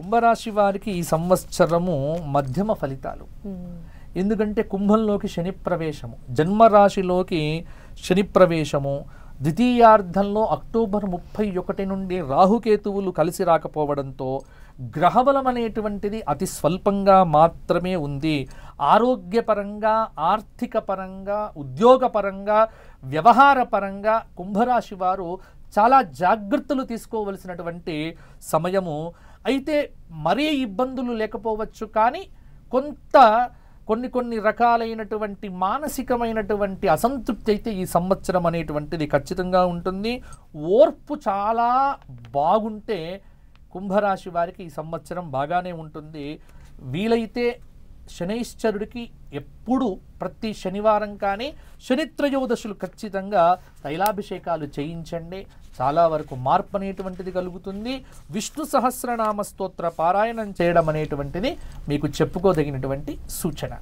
కుంభరాశి వారికి ఈ సంవత్సరము మధ్యమ ఫలితాలు hmm. ఎందుకంటే కుంభంలోకి శని ప్రవేశము జన్మరాశిలోకి శని ప్రవేశము ద్వితీయార్థంలో అక్టోబర్ ముప్పై ఒకటి నుండి రాహుకేతువులు కలిసి రాకపోవడంతో గ్రహబలం అనేటువంటిది అతి స్వల్పంగా మాత్రమే ఉంది ఆరోగ్యపరంగా ఆర్థిక పరంగా ఉద్యోగపరంగా వ్యవహారపరంగా కుంభరాశి వారు చాలా జాగ్రత్తలు తీసుకోవలసినటువంటి సమయము అయితే మరీ ఇబ్బందులు లేకపోవచ్చు కానీ కొంత కొన్ని కొన్ని రకాలైనటువంటి మానసికమైనటువంటి అసంతృప్తి అయితే ఈ సంవత్సరం అనేటువంటిది ఖచ్చితంగా ఉంటుంది ఓర్పు చాలా బాగుంటే కుంభరాశి వారికి ఈ సంవత్సరం బాగానే ఉంటుంది వీలైతే శనైశ్చరుడికి ఎప్పుడు ప్రతి శనివారం కానీ శనిత్రయోదశులు ఖచ్చితంగా తైలాభిషేకాలు చేయించండి చాలా వరకు మార్పు అనేటువంటిది కలుగుతుంది విష్ణు సహస్రనామ స్తోత్ర పారాయణం చేయడం అనేటువంటిది మీకు చెప్పుకోదగినటువంటి సూచన